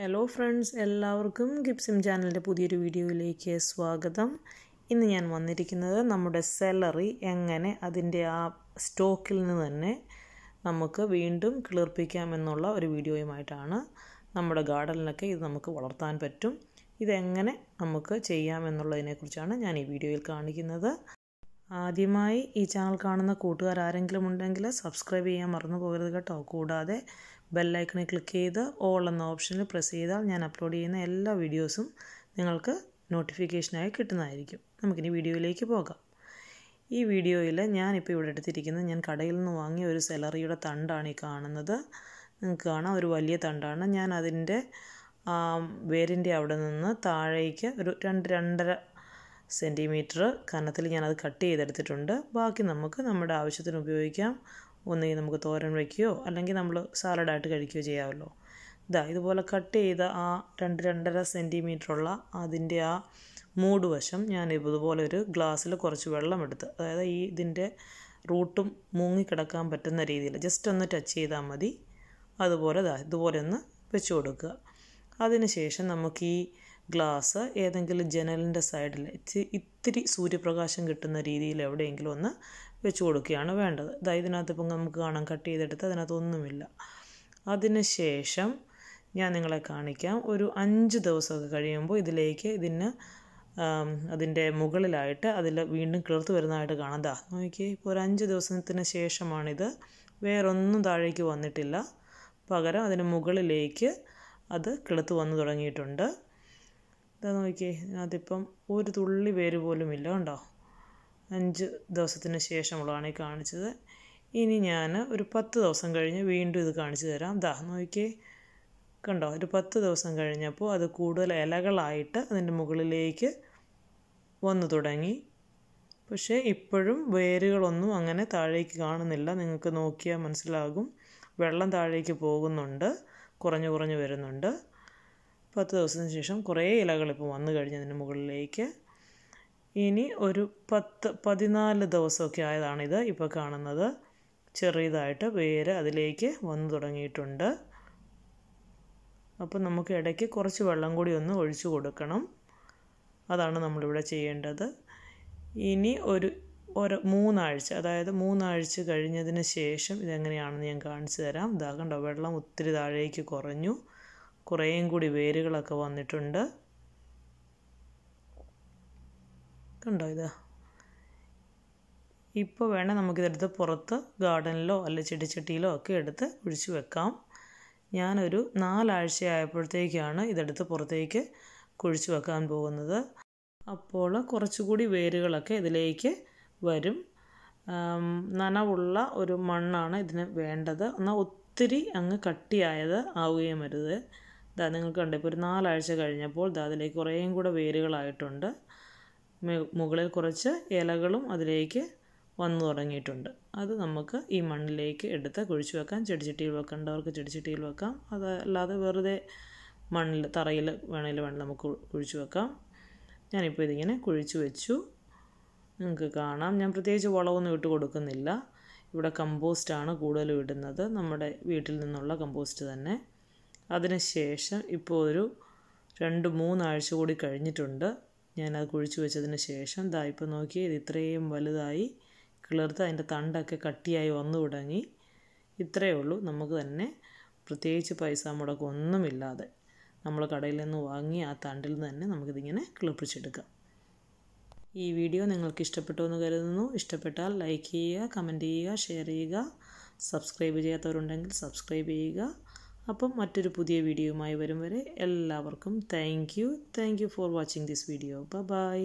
hello friends എല്ലാവർക്കും ഗിപ്സിം ചാനലിൻ്റെ പുതിയൊരു വീഡിയോയിലേക്ക് സ്വാഗതം ഇന്ന് ഞാൻ വന്നിരിക്കുന്നത് നമ്മുടെ സെലറി എങ്ങനെ അതിൻ്റെ ആ സ്റ്റോക്കിൽ നിന്ന് തന്നെ നമുക്ക് വീണ്ടും കിളിർപ്പിക്കാമെന്നുള്ള ഒരു വീഡിയോയുമായിട്ടാണ് നമ്മുടെ ഗാർഡനിലൊക്കെ ഇത് നമുക്ക് വളർത്താൻ പറ്റും ഇതെങ്ങനെ നമുക്ക് ചെയ്യാമെന്നുള്ളതിനെക്കുറിച്ചാണ് ഞാൻ ഈ വീഡിയോയിൽ കാണിക്കുന്നത് ആദ്യമായി ഈ ചാനൽ കാണുന്ന കൂട്ടുകാർ ആരെങ്കിലും ഉണ്ടെങ്കിൽ സബ്സ്ക്രൈബ് ചെയ്യാൻ മറന്നു പോകരുത് കേട്ടോ കൂടാതെ ബെല്ലൈക്കണിൽ ക്ലിക്ക് ചെയ്ത് ഓൾ എന്ന ഓപ്ഷനിൽ പ്രസ് ചെയ്താൽ ഞാൻ അപ്ലോഡ് ചെയ്യുന്ന എല്ലാ വീഡിയോസും നിങ്ങൾക്ക് നോട്ടിഫിക്കേഷനായി കിട്ടുന്നതായിരിക്കും നമുക്കിനി വീഡിയോയിലേക്ക് പോകാം ഈ വീഡിയോയിൽ ഞാനിപ്പോൾ ഇവിടെ എടുത്തിരിക്കുന്നത് ഞാൻ കടയിൽ നിന്ന് വാങ്ങിയ ഒരു സെലറിയുടെ തണ്ടാണ് ഈ കാണുന്നത് നിങ്ങൾക്ക് കാണാം ഒരു വലിയ തണ്ടാണ് ഞാൻ അതിൻ്റെ വേരിൻ്റെ അവിടെ നിന്ന് താഴേക്ക് ഒരു രണ്ട് രണ്ടര സെൻറ്റിമീറ്റർ കനത്തിൽ ഞാനത് കട്ട് ചെയ്തെടുത്തിട്ടുണ്ട് ബാക്കി നമുക്ക് നമ്മുടെ ആവശ്യത്തിന് ഉപയോഗിക്കാം ഒന്നുകിൽ നമുക്ക് തോരൻ വയ്ക്കുകയോ അല്ലെങ്കിൽ നമ്മൾ സാലഡായിട്ട് കഴിക്കുകയോ ചെയ്യാമല്ലോ ഇതാ ഇതുപോലെ കട്ട് ചെയ്ത ആ രണ്ട് രണ്ടര ഉള്ള അതിൻ്റെ ആ മൂട് വശം ഞാൻ ഇതുപോലെ ഒരു ഗ്ലാസ്സിൽ കുറച്ച് വെള്ളം എടുത്ത് അതായത് ഈ ഇതിൻ്റെ റൂട്ടും മുങ്ങിക്കിടക്കാൻ പറ്റുന്ന രീതിയിൽ ജസ്റ്റ് ഒന്ന് ടച്ച് ചെയ്താൽ മതി അതുപോലെ ഇതുപോലെ ഒന്ന് വെച്ച് കൊടുക്കുക അതിനുശേഷം നമുക്ക് ഈ ഗ്ലാസ് ഏതെങ്കിലും ജനലിൻ്റെ സൈഡിൽ ഇത്തിരി സൂര്യപ്രകാശം കിട്ടുന്ന രീതിയിൽ എവിടെയെങ്കിലും ഒന്ന് വെച്ച് കൊടുക്കുകയാണ് വേണ്ടത് ഇതാ ഇതിനകത്ത് ഇപ്പം നമുക്ക് കാണാൻ കട്ട് ചെയ്തെടുത്ത് അതിനകത്തൊന്നുമില്ല അതിന് ശേഷം ഞാൻ നിങ്ങളെ കാണിക്കാം ഒരു അഞ്ച് ദിവസമൊക്കെ കഴിയുമ്പോൾ ഇതിലേക്ക് ഇതിന് അതിൻ്റെ മുകളിലായിട്ട് അതിൽ വീണ്ടും കിളിർത്ത് വരുന്നതായിട്ട് കാണാം ദാ നോക്കിയേ ഇപ്പോൾ ഒരു അഞ്ച് ദിവസത്തിന് ശേഷമാണിത് വേറൊന്നും താഴേക്ക് വന്നിട്ടില്ല പകരം അതിന് മുകളിലേക്ക് അത് കിളുത്ത് വന്നു തുടങ്ങിയിട്ടുണ്ട് ഇതാ നോക്കിയേ ഇതിനകത്തിപ്പം ഒരു തുള്ളി പേര് ഇല്ല കണ്ടോ അഞ്ച് ദിവസത്തിന് ശേഷമുള്ളതാണ് ഈ കാണിച്ചത് ഇനി ഞാൻ ഒരു പത്ത് ദിവസം കഴിഞ്ഞ് വീണ്ടും ഇത് കാണിച്ചു തരാം ദാ നോക്കിയേ കണ്ടോ ഒരു പത്ത് ദിവസം കഴിഞ്ഞപ്പോൾ അത് കൂടുതൽ ഇലകളായിട്ട് അതിൻ്റെ മുകളിലേക്ക് വന്നു തുടങ്ങി പക്ഷേ ഇപ്പോഴും വേരുകളൊന്നും അങ്ങനെ താഴേക്ക് കാണുന്നില്ല നിങ്ങൾക്ക് നോക്കിയാൽ മനസ്സിലാകും വെള്ളം താഴേക്ക് പോകുന്നുണ്ട് കുറഞ്ഞു കുറഞ്ഞു വരുന്നുണ്ട് പത്ത് ദിവസത്തിന് ശേഷം കുറേ ഇലകൾ ഇപ്പോൾ വന്നു കഴിഞ്ഞതിന് മുകളിലേക്ക് ഇനി ഒരു പത്ത് പതിനാല് ദിവസമൊക്കെ ആയതാണിത് ഇപ്പോൾ കാണുന്നത് ചെറിയതായിട്ട് വേര് അതിലേക്ക് വന്നു തുടങ്ങിയിട്ടുണ്ട് അപ്പോൾ നമുക്ക് ഇടയ്ക്ക് കുറച്ച് വെള്ളം കൂടി ഒന്ന് ഒഴിച്ചു കൊടുക്കണം അതാണ് നമ്മളിവിടെ ചെയ്യേണ്ടത് ഇനി ഒരു ഒരു മൂന്നാഴ്ച അതായത് മൂന്നാഴ്ച കഴിഞ്ഞതിന് ശേഷം ഇതെങ്ങനെയാണെന്ന് ഞാൻ കാണിച്ചു തരാം ഇതാകണ്ട വെള്ളം ഒത്തിരി താഴേക്ക് കുറഞ്ഞു കുറേയും കൂടി വേരുകളൊക്കെ വന്നിട്ടുണ്ട് കണ്ടോ ഇത് ഇപ്പോൾ വേണേൽ നമുക്കിതെടുത്ത് പുറത്ത് ഗാർഡനിലോ അല്ല ചെടിച്ചട്ടിയിലോ ഒക്കെ എടുത്ത് കുഴിച്ചു വെക്കാം ഞാനൊരു നാലാഴ്ചയായപ്പോഴത്തേക്കാണ് ഇതെടുത്ത് പുറത്തേക്ക് കുഴിച്ചു വെക്കാൻ പോകുന്നത് അപ്പോൾ കുറച്ചുകൂടി വേരുകളൊക്കെ ഇതിലേക്ക് വരും നനവുള്ള ഒരു മണ്ണാണ് ഇതിന് വേണ്ടത് എന്നാൽ ഒത്തിരി അങ്ങ് കട്ടിയായത് ആവുകയും വരുത് ഇതാ നിങ്ങൾക്ക് കണ്ട ഇപ്പോൾ ഒരു നാലാഴ്ച കഴിഞ്ഞപ്പോൾ ഇതാ അതിലേക്ക് കുറേയും കൂടെ വേരുകളായിട്ടുണ്ട് മുകളിൽ കുറച്ച് ഇലകളും അതിലേക്ക് വന്നു തുടങ്ങിയിട്ടുണ്ട് അത് നമുക്ക് ഈ മണ്ണിലേക്ക് എടുത്ത് കുഴിച്ചു വെക്കാം ചെടിച്ചട്ടിയിൽ വെക്കേണ്ടവർക്ക് ചെടിച്ചട്ടിയിൽ വെക്കാം അതല്ലാതെ വെറുതെ മണ്ണിൽ തറയിൽ വേണേൽ വേണം നമുക്ക് കുഴിച്ചു വെക്കാം ഞാനിപ്പോൾ ഇതിങ്ങനെ കുഴിച്ചു വെച്ചു നിങ്ങൾക്ക് കാണാം ഞാൻ പ്രത്യേകിച്ച് വളമൊന്നും ഇട്ട് കൊടുക്കുന്നില്ല ഇവിടെ കമ്പോസ്റ്റാണ് കൂടുതലും ഇടുന്നത് നമ്മുടെ വീട്ടിൽ നിന്നുള്ള കമ്പോസ്റ്റ് തന്നെ അതിനുശേഷം ഇപ്പോൾ ഒരു രണ്ട് മൂന്നാഴ്ച കൂടി കഴിഞ്ഞിട്ടുണ്ട് ഞാനത് കുഴിച്ചു വെച്ചതിന് ശേഷം ദാ ഇപ്പോൾ നോക്കി ഇത് ഇത്രയും വലുതായി കിളിർത്ത് അതിൻ്റെ തണ്ടൊക്കെ കട്ടിയായി വന്നു തുടങ്ങി ഇത്രയേ ഉള്ളൂ നമുക്ക് തന്നെ പ്രത്യേകിച്ച് പൈസ മുടക്കൊന്നുമില്ലാതെ നമ്മൾ കടയിൽ നിന്ന് വാങ്ങി ആ തണ്ടിൽ നിന്ന് തന്നെ നമുക്കിതിങ്ങനെ കിളിപ്പിച്ചെടുക്കാം ഈ വീഡിയോ നിങ്ങൾക്ക് ഇഷ്ടപ്പെട്ടു എന്ന് കരുതുന്നു ഇഷ്ടപ്പെട്ടാൽ ലൈക്ക് ചെയ്യുക കമൻറ്റ് ചെയ്യുക ഷെയർ ചെയ്യുക സബ്സ്ക്രൈബ് ചെയ്യാത്തവരുണ്ടെങ്കിൽ സബ്സ്ക്രൈബ് ചെയ്യുക അപ്പം മറ്റൊരു പുതിയ വീഡിയോയുമായി വരും വരെ എല്ലാവർക്കും thank you thank you for watching this video by